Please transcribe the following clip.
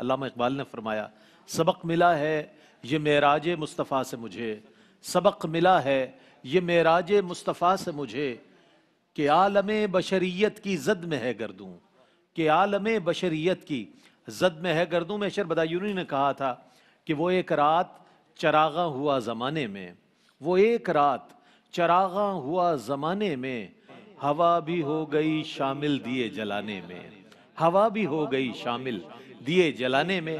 अल्लामा इकबाल ने फरमाया सबक मिला है ये मेराज मुस्तफ़ा से मुझे सबक मिला है ये मेराज मुस्तफ़ा से मुझे कि आलम बशरीत की जद में है गर्दूँ कि आलम बशरीत की जद में है गर्दूँ में शर बदायूनी ने कहा था कि वो एक रात चरागा हुआ ज़माने में वो एक रात चरागा हुआ ज़माने में हवा भी हो गई शामिल दिए जलाने में हवा भी हो गई शामिल दिए जलाने में